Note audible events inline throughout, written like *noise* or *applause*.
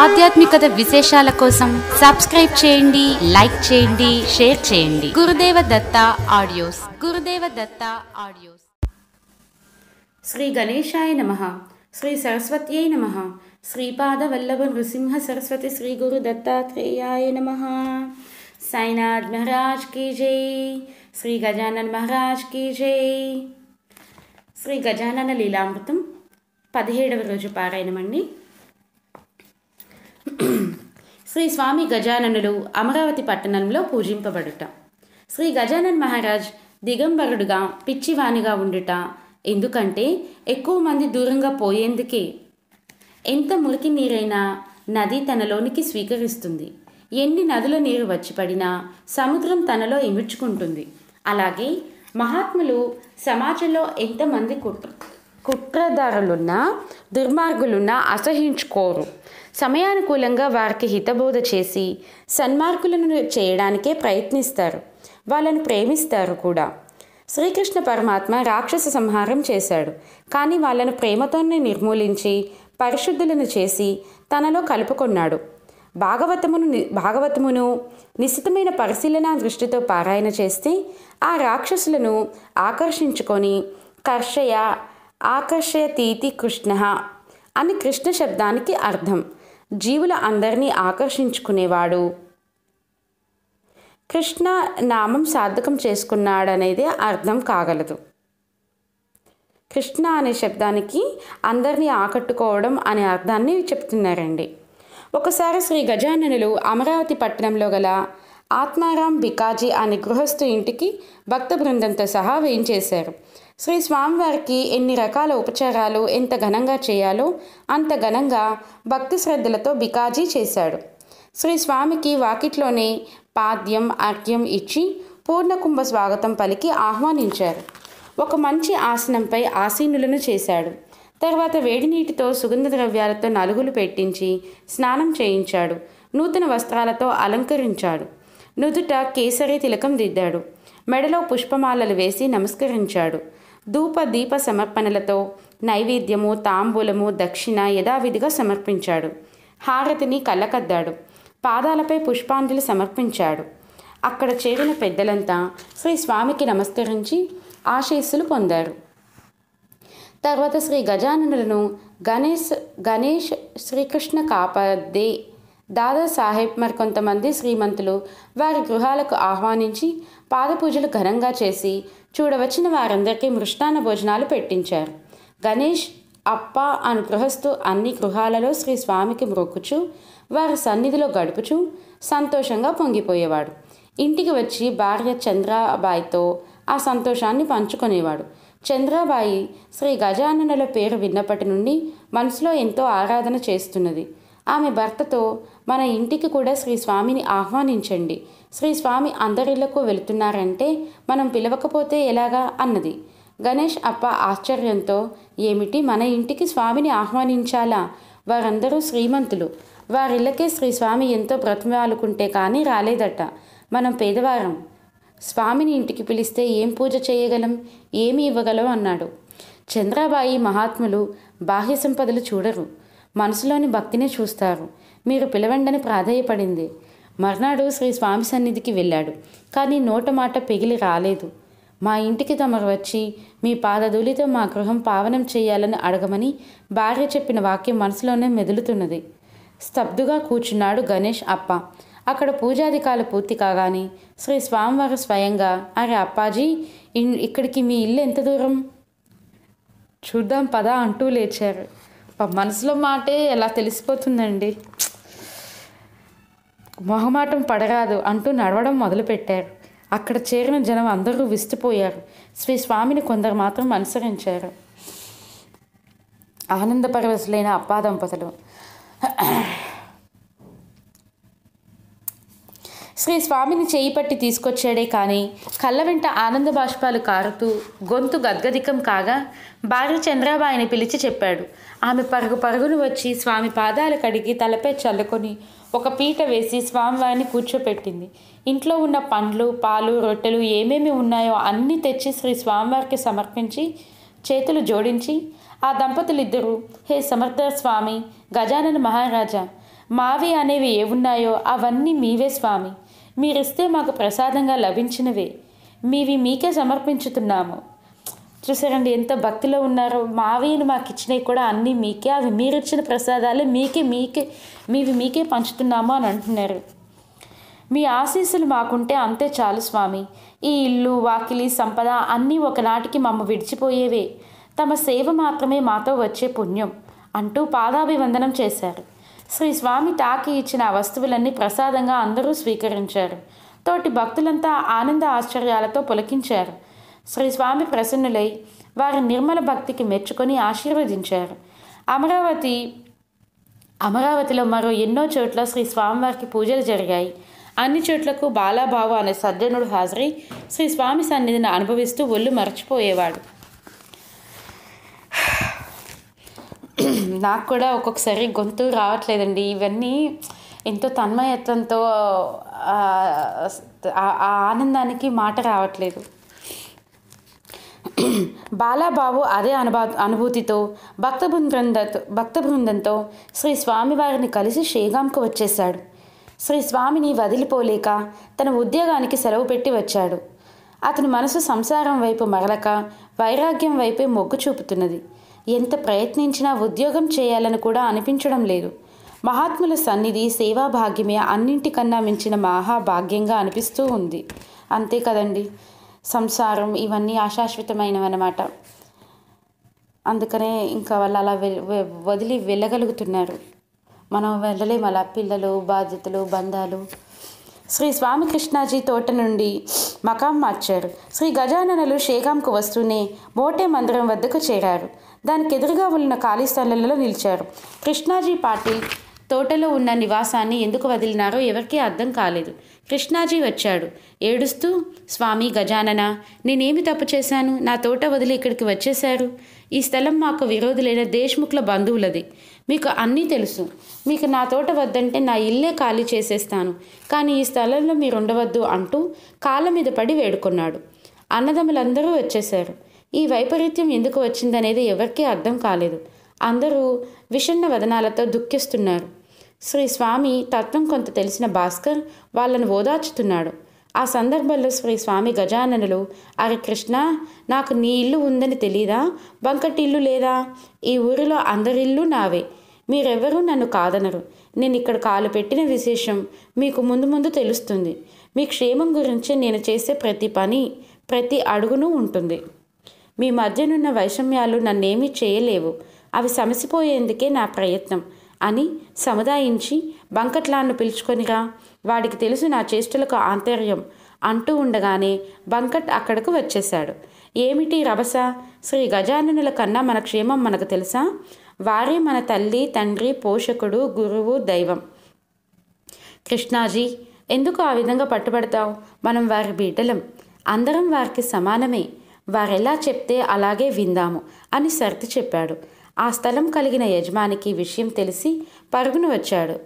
ఆధ్యాత్మికత విశేషాల కోసం సబ్స్క్రైబ్ చేయండి లైక్ చేయండి షేర్ చేయండి గురుదేవ దత్త ఆడియోస్ గురుదేవ దత్త ఆడియోస్ శ్రీ గణేశాయ నమ శ్రీ సరస్వత్యై నమ వల్లభ నృసింహ సరస్వతి శ్రీ గురు దత్తాత్రేయాయ నమ సాయినాథ్ మహారాజ్ కీ జై శ్రీ గజానన్ మహారాజ్ కీ జై శ్రీ గజానన లీలామృతం పదిహేడవ రోజు పారాయణమండి శ్రీ స్వామి గజాననుడు అమరావతి పట్టణంలో పూజింపబడుట శ్రీ గజానన్ మహారాజ్ దిగంబరుడుగా పిచ్చివానిగా ఉండుట ఎందుకంటే ఎక్కువ మంది దూరంగా పోయేందుకే ఎంత మురికి నీరైనా నది తనలోనికి స్వీకరిస్తుంది ఎన్ని నదుల నీరు వచ్చి పడినా సముద్రం తనలో ఇమిడ్చుకుంటుంది అలాగే మహాత్ములు సమాజంలో ఎంతమంది కుట్ర కుట్రదారులున్నా దుర్మార్గులున్నా అసహించుకోరు సమయానుకూలంగా వారికి హితబోధ చేసి సన్మార్గులను చేయడానికే ప్రయత్నిస్తారు వాళ్ళను ప్రేమిస్తారు కూడా శ్రీకృష్ణ పరమాత్మ రాక్షస సంహారం చేశాడు కానీ వాళ్ళను ప్రేమతోనే నిర్మూలించి పరిశుద్ధులను చేసి తనలో కలుపుకున్నాడు భాగవతమును భాగవతమును నిశ్చితమైన పరిశీలన దృష్టితో పారాయణ చేస్తే ఆ రాక్షసులను ఆకర్షించుకొని కర్షయ ఆకర్షయతీతి కృష్ణ అని కృష్ణ శబ్దానికి అర్థం జీవుల అందరినీ ఆకర్షించుకునేవాడు కృష్ణ నామం సార్థకం చేసుకున్నాడనేదే అర్థం కాగలదు కృష్ణ అనే శబ్దానికి అందరినీ ఆకట్టుకోవడం అనే అర్థాన్ని చెప్తున్నారండి ఒకసారి శ్రీ గజాననులు అమరావతి పట్టణంలో గల ఆత్మారాం బికాజీ అనే గృహస్థు ఇంటికి భక్త బృందంతో సహా వేయించేశారు శ్రీ స్వామివారికి ఎన్ని రకాల ఉపచారాలు ఎంత ఘనంగా చేయాలో అంత ఘనంగా భక్తి శ్రద్ధలతో బికాజీ చేశాడు శ్రీ స్వామికి వాకిట్లోనే పాద్యం అర్ఘ్యం ఇచ్చి పూర్ణకుంభ స్వాగతం పలికి ఆహ్వానించారు ఒక మంచి ఆసనంపై ఆసీనులను చేశాడు తర్వాత వేడి నీటితో సుగంధ ద్రవ్యాలతో నలుగులు పెట్టించి స్నానం చేయించాడు నూతన వస్త్రాలతో అలంకరించాడు నుదుట కేసరి తిలకం దిద్దాడు మెడలో పుష్పమాలలు వేసి నమస్కరించాడు ధూప దీప సమర్పణలతో నైవేద్యము తాంబూలము దక్షిణ యథావిధిగా సమర్పించాడు హారతిని కళ్ళకద్దాడు పాదాలపై పుష్పాంజలి సమర్పించాడు అక్కడ చేరిన పెద్దలంతా శ్రీ స్వామికి నమస్కరించి ఆశీస్సులు పొందారు తర్వాత శ్రీ గజాననులను గణేష్ గణేష్ శ్రీకృష్ణ కాపాదే దాదాసాహెబ్ మరి కొంతమంది శ్రీమంతులు వారి గృహాలకు ఆహ్వానించి పాదపూజలు ఘనంగా చేసి చూడవచ్చిన వారందరికీ మృష్టాన్న భోజనాలు పెట్టించారు గణేష్ అప్ప అను గృహస్థు అన్ని గృహాలలో శ్రీ స్వామికి మ్రొక్కుచు వారి సన్నిధిలో గడుపుచు సంతోషంగా పొంగిపోయేవాడు ఇంటికి వచ్చి భార్య చంద్రాబాయితో ఆ సంతోషాన్ని పంచుకునేవాడు చంద్రాబాయి శ్రీ గజాననుల పేరు విన్నప్పటి నుండి మనసులో ఎంతో ఆరాధన చేస్తున్నది ఆమె భర్తతో మన ఇంటికి కూడా శ్రీ స్వామిని ఆహ్వానించండి శ్రీ స్వామి అందరిళ్లకు వెళుతున్నారంటే మనం పిలవకపోతే ఎలాగా అన్నది గణేష్ అప్ప ఆశ్చర్యంతో ఏమిటి మన ఇంటికి స్వామిని ఆహ్వానించాలా వారందరూ శ్రీమంతులు వారిళ్ళకే శ్రీ స్వామి ఎంతో ప్రతిమాలుకుంటే కానీ రాలేదట మనం పేదవారం స్వామిని ఇంటికి పిలిస్తే ఏం పూజ చేయగలం ఏమి ఇవ్వగలం అన్నాడు చంద్రాబాయి మహాత్ములు బాహ్య సంపదలు చూడరు మనసులోని భక్తినే చూస్తారు మీరు పిలవండని ప్రాధేయపడింది మర్నాడు శ్రీ స్వామి సన్నిధికి వెళ్ళాడు కానీ నోట మాట పెగిలి రాలేదు మా ఇంటికి తమరు వచ్చి మీ పాదధూలితో మా గృహం పావనం చేయాలని అడగమని భార్య చెప్పిన వాక్యం మనసులోనే మెదులుతున్నది స్తబ్దుగా కూర్చున్నాడు గణేష్ అప్ప అక్కడ పూజాధికారులు పూర్తి కాగానే శ్రీ స్వామివారు స్వయంగా అరే అప్పాజీ ఇక్కడికి మీ ఇల్లు ఎంత దూరం చూద్దాం పదా అంటూ లేచారు మనసులో మాటే ఎలా తెలిసిపోతుందండి మొహమాటం పడరాదు అంటూ నడవడం మొదలుపెట్టారు అక్కడ చేరిన జనం అందరూ విస్తుపోయారు శ్రీ స్వామిని కొందరు మాత్రం అనుసరించారు ఆనందపరవశులైన అప్పా దంపతులు శ్రీ స్వామిని చేయి పట్టి తీసుకొచ్చాడే కానీ కళ్ళ వెంట ఆనంద బాష్పాలు కారుతూ గొంతు గద్గదికం కాగా భార్య చంద్రబాయిని పిలిచి చెప్పాడు ఆమె పరుగు పరుగును వచ్చి స్వామి పాదాలు కడిగి తలపై చల్లుకొని ఒక పీట వేసి స్వామివారిని కూర్చోపెట్టింది ఇంట్లో ఉన్న పండ్లు పాలు రొట్టెలు ఏమేమి ఉన్నాయో అన్నీ తెచ్చి శ్రీ స్వామివారికి సమర్పించి చేతులు జోడించి ఆ దంపతులిద్దరూ హే సమర్థ స్వామి గజానన మహారాజా మావి అనేవి ఏమున్నాయో అవన్నీ మీవే స్వామి మీరిస్తే మాకు ప్రసాదంగా లభించినవే మీవి మీకే సమర్పించుతున్నాము చూసారండి ఎంత భక్తిలో ఉన్నారో మావిని మాకు ఇచ్చినవి కూడా అన్నీ మీకే అవి మీరు ఇచ్చిన ప్రసాదాలే మీకే మీకే మీవి మీకే పంచుతున్నాము అని అంటున్నారు మీ ఆశీస్సులు మాకుంటే అంతే చాలు స్వామి ఈ ఇల్లు వాకిలి సంపద అన్నీ ఒకనాటికి మమ్మ విడిచిపోయేవే తమ సేవ మాత్రమే మాతో వచ్చే పుణ్యం అంటూ పాదాభివందనం చేశారు శ్రీ స్వామి తాకి ఇచ్చిన ఆ వస్తువులన్నీ ప్రసాదంగా అందరూ స్వీకరించారు తోటి భక్తులంతా ఆనంద ఆశ్చర్యాలతో పులకించారు శ్రీస్వామి ప్రసన్నులై వారి నిర్మల భక్తికి మెచ్చుకొని ఆశీర్వదించారు అమరావతి అమరావతిలో మరో ఎన్నో చోట్ల శ్రీ స్వామివారికి పూజలు జరిగాయి అన్ని చోట్లకు బాలాబాబు అనే సజ్జనుడు హాజరై శ్రీ స్వామి సన్నిధిని అనుభవిస్తూ ఒళ్ళు మర్చిపోయేవాడు నాకు కూడా ఒక్కొక్కసారి గొంతు రావట్లేదండి ఇవన్నీ ఎంతో తన్మయత్వంతో ఆ ఆనందానికి మాట రావట్లేదు బాలాబాబు అదే అనుభా అనుభూతితో భక్త బృంద భక్త బృందంతో శ్రీ స్వామివారిని కలిసి శ్రీగాంకు వచ్చేశాడు శ్రీ స్వామిని వదిలిపోలేక తన ఉద్యోగానికి సెలవు పెట్టి వచ్చాడు అతని మనసు సంసారం వైపు మరలక వైరాగ్యం వైపే మొగ్గు చూపుతున్నది ఎంత ప్రయత్నించినా ఉద్యోగం చేయాలని కూడా అనిపించడం లేదు మహాత్ముల సన్నిధి సేవా భాగ్యమే అన్నింటికన్నా మించిన మహాభాగ్యంగా అనిపిస్తూ ఉంది అంతే కదండి సంసారం ఇవన్నీ అనమాట అందుకనే ఇంకా వాళ్ళు అలా వదిలి వెళ్ళగలుగుతున్నారు మనం వెళ్ళలేము అలా పిల్లలు బాధ్యతలు బంధాలు శ్రీ స్వామికృష్ణాజీ తోట నుండి మకాం మార్చారు శ్రీ గజాననులు షేగాంకు వస్తూనే మోటే మందిరం వద్దకు చేరారు దానికి ఎదురుగా ఉన్న ఖాళీ స్థలాలలో నిలిచారు కృష్ణాజీ పాటిల్ తోటలో ఉన్న నివాసాన్ని ఎందుకు వదిలినారో ఎవరికీ అర్థం కాలేదు కృష్ణాజీ వచ్చాడు ఏడుస్తూ స్వామి గజానన నేనేమి తప్పు చేశాను నా తోట వదిలి ఇక్కడికి వచ్చేశారు ఈ స్థలం మాకు విరోధులైన దేశ్ముఖుల బంధువులది మీకు అన్నీ తెలుసు మీకు నా తోట వద్దంటే నా ఇల్లే ఖాళీ చేసేస్తాను కానీ ఈ స్థలంలో మీరు ఉండవద్దు అంటూ కాళ్ళ మీద పడి వేడుకున్నాడు అన్నదమ్ములందరూ వచ్చేశారు ఈ వైపరీత్యం ఎందుకు వచ్చిందనేది ఎవరికీ అర్థం కాలేదు అందరూ విషన్న వదనాలతో దుఃఖిస్తున్నారు శ్రీ స్వామి తత్వం కొంత తెలిసిన భాస్కర్ వాళ్ళను ఓదార్చుతున్నాడు ఆ సందర్భంలో శ్రీ స్వామి గజాననులు అరే కృష్ణ నాకు నీ ఇల్లు ఉందని తెలీదా బంకటిల్లు లేదా ఈ ఊరిలో అందరిల్లు నావే మీరెవరూ నన్ను కాదనరు నేను ఇక్కడ కాలు పెట్టిన విశేషం మీకు ముందు ముందు తెలుస్తుంది మీ క్షేమం గురించి నేను చేసే ప్రతి పని ప్రతి అడుగును ఉంటుంది మీ మధ్యనున్న వైషమ్యాలు నన్నేమీ చేయలేవు అవి సమసిపోయేందుకే నా ప్రయత్నం అని సముదాయించి బంకట్లాన్ను పిలుచుకొనిగా వాడికి తెలుసు నా చేష్టలకు ఆంతర్యం అంటూ ఉండగానే బంకట్ అక్కడకు వచ్చేశాడు ఏమిటి రభస శ్రీ గజాననుల కన్నా మన క్షేమం మనకు తెలుసా వారే మన తల్లి తండ్రి పోషకుడు గురువు దైవం కృష్ణాజీ ఎందుకు ఆ విధంగా పట్టుబడతావు మనం వారి బిడ్డలం అందరం వారికి సమానమే వారెలా చెప్తే అలాగే విందాము అని సర్ది చెప్పాడు ఆ స్థలం కలిగిన యజమానికి విషయం తెలిసి పరుగును వచ్చాడు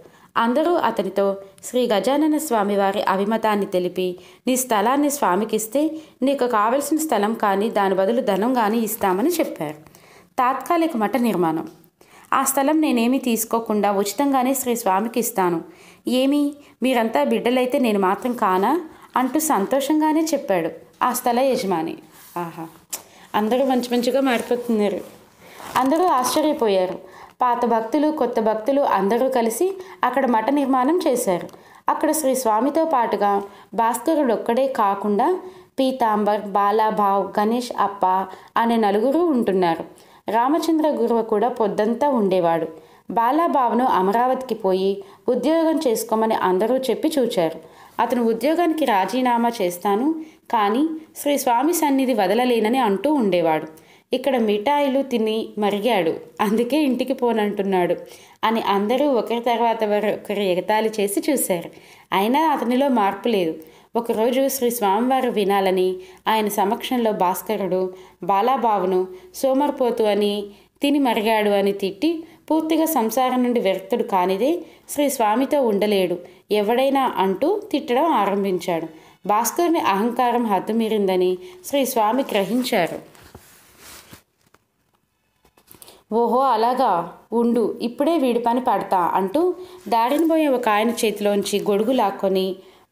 అందరూ అతనితో శ్రీ గజానన స్వామివారి అభిమతాన్ని తెలిపి నీ స్థలాన్ని స్వామికిస్తే నీకు కావలసిన స్థలం కానీ దాని బదులు ధనం కానీ ఇస్తామని చెప్పారు తాత్కాలిక మఠ నిర్మాణం ఆ స్థలం నేనేమీ తీసుకోకుండా ఉచితంగానే శ్రీ స్వామికి ఇస్తాను ఏమి మీరంతా బిడ్డలైతే నేను మాత్రం కానా అంటూ సంతోషంగానే చెప్పాడు ఆ స్థల యజమాని ఆహా అందరూ మంచి మంచిగా మారిపోతున్నారు అందరూ ఆశ్చర్యపోయారు పాత భక్తులు కొత్త భక్తులు అందరూ కలిసి అక్కడ మఠ నిర్మాణం చేశారు అక్కడ శ్రీ స్వామితో పాటుగా భాస్కరుడు ఒక్కడే కాకుండా పీతాంబర్ బాలాభావ్ గణేష్ అప్ప అనే నలుగురు ఉంటున్నారు రామచంద్ర గురువు కూడా పొద్దంతా ఉండేవాడు బాలాభావ్ను అమరావతికి పోయి ఉద్యోగం చేసుకోమని అందరూ చెప్పి చూచారు అతను ఉద్యోగానికి రాజీనామా చేస్తాను కానీ శ్రీ స్వామి సన్నిధి వదలలేనని అంటూ ఉండేవాడు ఇక్కడ మిఠాయిలు తిని మరిగాడు అందుకే ఇంటికి పోనంటున్నాడు అని అందరూ ఒకరి తర్వాత ఒకరు ఎగతాళి చేసి చూశారు అయినా అతనిలో మార్పు లేదు ఒకరోజు శ్రీ స్వామివారు వినాలని ఆయన సమక్షంలో భాస్కరుడు బాలాబావును సోమర్పోతు అని తిని మరిగాడు అని తిట్టి పూర్తిగా సంసారం నుండి విరక్తుడు కానిదే శ్రీ స్వామితో ఉండలేడు ఎవడైనా అంటూ తిట్టడం ఆరంభించాడు భాస్కర్ని అహంకారం హద్దుమీరిందని శ్రీ స్వామి గ్రహించారు ఓహో అలాగా ఉండు ఇప్పుడే వీడి పని పడతా అంటూ దాడిని పోయే ఒక ఆయన చేతిలోంచి గొడుగు లాక్కొని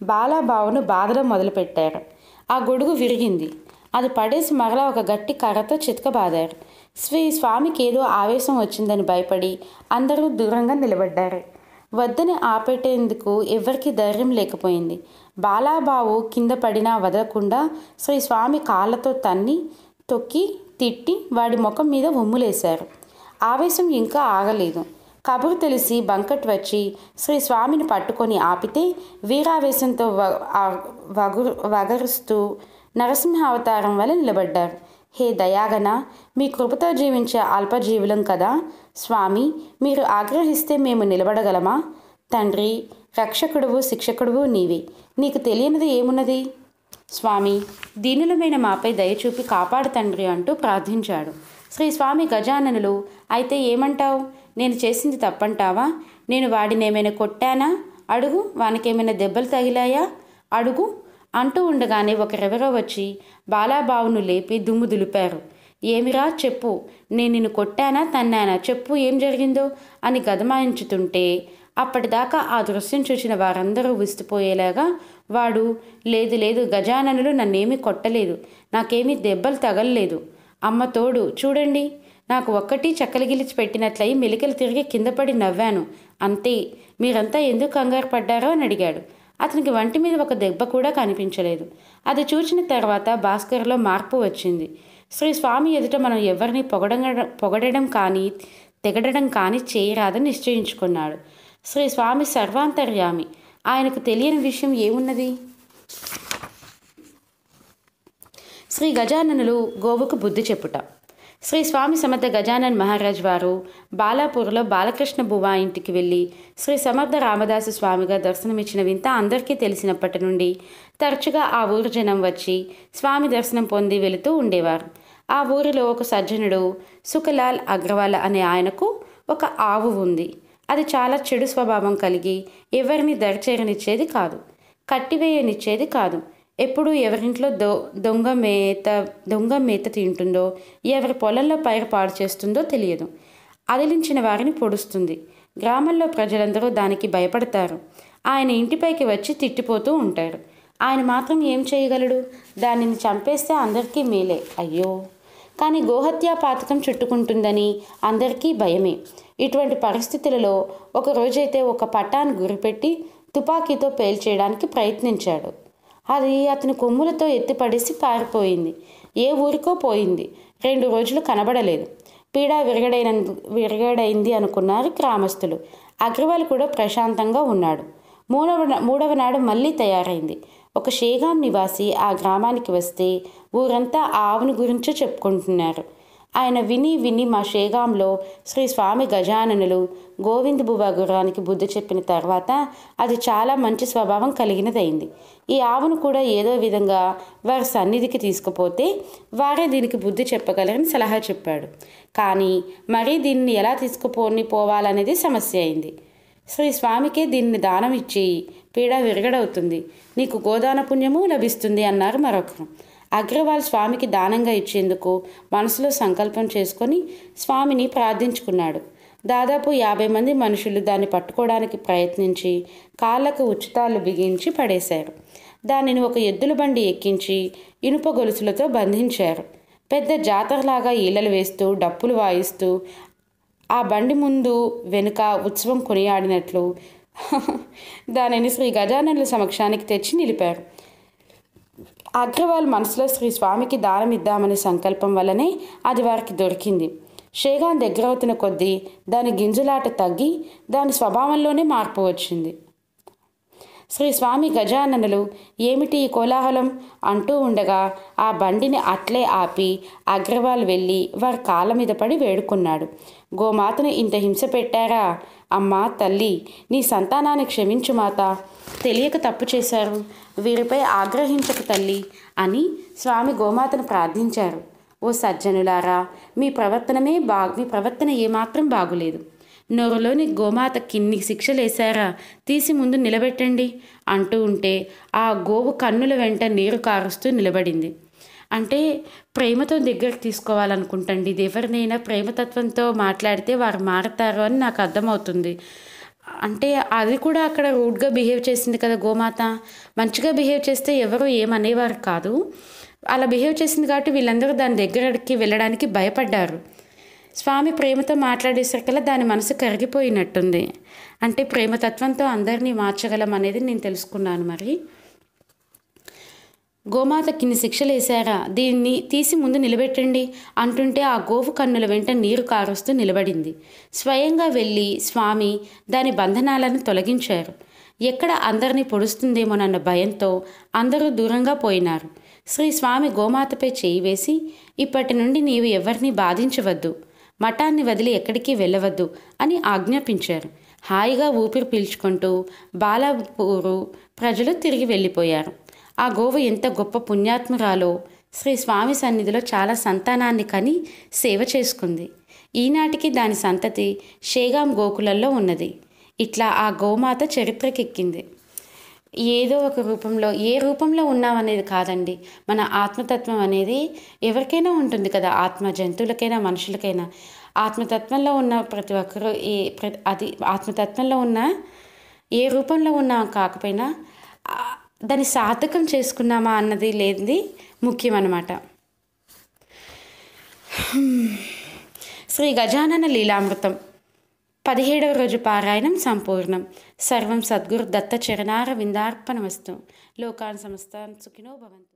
బాలాబావును బాధడం మొదలుపెట్టారు ఆ గొడుగు విరిగింది అది పడేసి మరలా ఒక గట్టి కర్రతో చితకబాదారు శ్రీ స్వామికి ఏదో ఆవేశం వచ్చిందని భయపడి అందరూ దూరంగా నిలబడ్డారు వద్దని ఆపేటేందుకు ఎవరికీ ధైర్యం లేకపోయింది బాలాబావు కింద పడినా వదలకుండా శ్రీ స్వామి కాళ్ళతో తన్ని తొక్కి తిట్టి వాడి ముఖం మీద ఉమ్ములేశారు ఆవేశం ఇంకా ఆగలేదు కబురు తెలిసి బంకట్ వచ్చి శ్రీ స్వామిని పట్టుకొని ఆపితే వీరావేశంతో వగు వగరుస్తూ నరసింహ అవతారం వల్ల నిలబడ్డారు హే దయాగన మీ కృపతో జీవించే అల్పజీవులం కదా స్వామి మీరు ఆగ్రహిస్తే మేము నిలబడగలమా తండ్రి రక్షకుడువు శిక్షకుడువు నీవే నీకు తెలియనిది ఏమున్నది స్వామి దీనులమైన మాపై దయచూపి కాపాడు తండ్రి అంటూ ప్రార్థించాడు శ్రీ స్వామి గజాననులు అయితే ఏమంటావు నేను చేసింది తప్పంటావా నేను వాడినేమైనా కొట్టానా అడుగు వానికేమైనా దెబ్బలు తగిలాయా అడుగు అంటూ ఉండగానే ఒకరెవరో వచ్చి బాలాబావును లేపి దుమ్ము దులిపారు ఏమిరా చెప్పు నేను నిన్ను కొట్టానా తన్నానా చెప్పు ఏం జరిగిందో అని గదమాయించుతుంటే అప్పటిదాకా ఆ దృశ్యం చూసిన వారందరూ విస్తుపోయేలాగా వాడు లేదు లేదు గజాననులు నన్నేమీ కొట్టలేదు నాకేమీ దెబ్బలు తగలలేదు అమ్మ తోడు చూడండి నాకు ఒక్కటి చక్కలు గిలిచి పెట్టినట్లయి మెలికలు తిరిగి కింద నవ్వాను అంతే మీరంతా ఎందుకు కంగారు పడ్డారో అని అడిగాడు అతనికి వంటి మీద ఒక దెబ్బ కూడా కనిపించలేదు అది చూచిన తర్వాత భాస్కర్లో మార్పు వచ్చింది శ్రీ స్వామి ఎదుట మనం ఎవరిని పొగడ పొగడడం కానీ తెగడడం కానీ చేయరాదని నిశ్చయించుకున్నాడు శ్రీ స్వామి సర్వాంతర్యామి ఆయనకు తెలియని విషయం ఏమున్నది శ్రీ గజాననులు గోవుకు బుద్ధి చెప్పుట శ్రీ స్వామి సమర్థ గజానన్ మహారాజ్ వారు బాలాపూర్లో బాలకృష్ణ బువా ఇంటికి వెళ్ళి శ్రీ సమర్థ రామదాసు స్వామిగా దర్శనమిచ్చిన వింత అందరికీ తెలిసినప్పటి నుండి తరచుగా ఆ ఊరు జనం వచ్చి స్వామి దర్శనం పొంది వెళుతూ ఉండేవారు ఆ ఊరిలో ఒక సజ్జనుడు సుఖలాల్ అగ్రవాల్ అనే ఆయనకు ఒక ఆవు ఉంది అది చాలా చెడు స్వభావం కలిగి ఎవరిని దరిచేరనిచ్చేది కాదు కట్టివేయనిచ్చేది కాదు ఎప్పుడు ఎవరింట్లో దొ దొంగ మేత దొంగ మేత తింటుందో ఎవరి పొలంలో పైరు పాడు చేస్తుందో తెలియదు అదిలించిన వారిని పొడుస్తుంది గ్రామంలో ప్రజలందరూ దానికి భయపడతారు ఆయన ఇంటిపైకి వచ్చి తిట్టిపోతూ ఉంటారు ఆయన మాత్రం ఏం చేయగలడు దానిని చంపేస్తే అందరికీ మేలే అయ్యో కానీ గోహత్యా పాతకం చుట్టుకుంటుందని అందరికీ భయమే ఇటువంటి పరిస్థితులలో ఒకరోజైతే ఒక పటాన్ని గురిపెట్టి తుపాకీతో పేల్చేయడానికి ప్రయత్నించాడు అది అతని కొమ్ములతో ఎత్తిపడేసి పారిపోయింది ఏ ఊరికో పోయింది రెండు రోజులు కనబడలేదు పీడ విరగడైన విరగడైంది అనుకున్నారు గ్రామస్తులు అగ్రవాల్ కూడా ప్రశాంతంగా ఉన్నాడు మూడవ మూడవ నాడు మళ్ళీ తయారైంది ఒక షేగాం నివాసి ఆ గ్రామానికి వస్తే ఊరంతా ఆవుని గురించే చెప్పుకుంటున్నారు ఆయన విని విని మా షేగాంలో శ్రీ స్వామి గజాననులు గోవింద్ బువా బుద్ధి చెప్పిన తర్వాత అది చాలా మంచి స్వభావం కలిగినదైంది ఈ ఆవును కూడా ఏదో విధంగా వారి సన్నిధికి తీసుకుపోతే వారే దీనికి బుద్ధి చెప్పగలరని సలహా చెప్పాడు కానీ మరీ దీన్ని ఎలా తీసుకుపోని పోవాలనేది సమస్య అయింది శ్రీ స్వామికే దీన్ని దానం ఇచ్చి పీడ విరగడవుతుంది నీకు గోదాన పుణ్యము లభిస్తుంది అన్నారు మరొకరు అగ్రవాల్ స్వామికి దానంగా ఇచ్చేందుకు మనసులో సంకల్పం చేసుకొని స్వామిని ప్రార్థించుకున్నాడు దాదాపు యాభై మంది మనుషులు దాన్ని పట్టుకోవడానికి ప్రయత్నించి కాళ్ళకు ఉచితాలు బిగించి పడేశారు దానిని ఒక ఎద్దుల బండి ఎక్కించి ఇనుప గొలుసులతో బంధించారు పెద్ద జాతరలాగా ఈలలు వేస్తూ డప్పులు వాయిస్తూ ఆ బండి ముందు వెనుక ఉత్సవం కొనియాడినట్లు *laughs* దానిని శ్రీ గజాననుల సమక్షానికి తెచ్చి నిలిపారు అగ్రవాల్ మనసులో శ్రీ స్వామికి దానం ఇద్దామనే సంకల్పం వల్లనే అది వారికి దొరికింది షేగాన్ దగ్గర అవుతున్న కొద్దీ దాని గింజలాట తగ్గి దాని స్వభావంలోనే మార్పు వచ్చింది శ్రీ స్వామి గజాననులు ఏమిటి ఈ కోలాహలం అంటూ ఉండగా ఆ బండిని అట్లే ఆపి అగ్రవాల్ వెళ్ళి వారి కాళ్ళ మీద పడి వేడుకున్నాడు గోమాతను ఇంత హింస పెట్టారా అమ్మా తల్లి నీ సంతానాన్ని క్షమించు మాత తెలియక తప్పు చేశారు వీరిపై ఆగ్రహించక తల్లి అని స్వామి గోమాతను ప్రార్థించారు ఓ సజ్జనులారా మీ ప్రవర్తనమే బా మీ ప్రవర్తన ఏమాత్రం బాగులేదు నోరులోని గోమాత కిన్ని శిక్షలేశారా తీసి ముందు నిలబెట్టండి అంటూ ఉంటే ఆ గోవు కన్నుల వెంట నీరు కారుస్తూ నిలబడింది అంటే ప్రేమతో దగ్గరకు తీసుకోవాలనుకుంటండి ఇది ఎవరినైనా ప్రేమతత్వంతో మాట్లాడితే వారు మారతారు అని నాకు అర్థమవుతుంది అంటే అది కూడా అక్కడ రూడ్గా బిహేవ్ చేసింది కదా గోమాత మంచిగా బిహేవ్ చేస్తే ఎవరు ఏమనేవారు కాదు అలా బిహేవ్ చేసింది కాబట్టి వీళ్ళందరూ దాని దగ్గరకి వెళ్ళడానికి భయపడ్డారు స్వామి ప్రేమతో మాట్లాడేసరికల్లా దాని మనసు కరిగిపోయినట్టుంది అంటే ప్రేమతత్వంతో అందరినీ మార్చగలం అనేది నేను తెలుసుకున్నాను మరి గోమాతకిని శిక్షలేశారా దీన్ని తీసి ముందు నిలబెట్టండి అంటుంటే ఆ గోవు కన్నుల వెంట నీరు కారుస్తూ నిలబడింది స్వయంగా వెళ్ళి స్వామి దాని బంధనాలను తొలగించారు ఎక్కడ అందరినీ పొడుస్తుందేమోనన్న భయంతో అందరూ దూరంగా పోయినారు శ్రీ స్వామి గోమాతపై చేయి వేసి ఇప్పటి నుండి నీవు ఎవరిని బాధించవద్దు మఠాన్ని వదిలి ఎక్కడికి వెళ్ళవద్దు అని ఆజ్ఞాపించారు హాయిగా ఊపిరి పీల్చుకుంటూ బాలాపూరు ప్రజలు తిరిగి వెళ్ళిపోయారు ఆ గోవు ఎంత గొప్ప పుణ్యాత్మురాలో శ్రీ స్వామి సన్నిధిలో చాలా సంతానాన్ని కని సేవ చేసుకుంది ఈనాటికి దాని సంతతి షేగాం గోకులల్లో ఉన్నది ఇట్లా ఆ గోమాత చరిత్రకెక్కింది ఏదో ఒక రూపంలో ఏ రూపంలో ఉన్నామనేది కాదండి మన ఆత్మతత్వం అనేది ఎవరికైనా ఉంటుంది కదా ఆత్మ జంతువులకైనా మనుషులకైనా ఆత్మతత్వంలో ఉన్న ప్రతి ఒక్కరూ ఏ అది ఆత్మతత్వంలో ఉన్న ఏ రూపంలో ఉన్నా కాకపోయినా దాన్ని సాధకం చేసుకున్నామా అన్నది లేనిది ముఖ్యం అన్నమాట శ్రీ గజానన లీలామృతం పదిహేడవ రోజు పారాయణం సంపూర్ణం సర్వం సద్గురు దత్త చరణార వస్తు లోకాన్ సమస్తాన్ సుఖినో భవంతు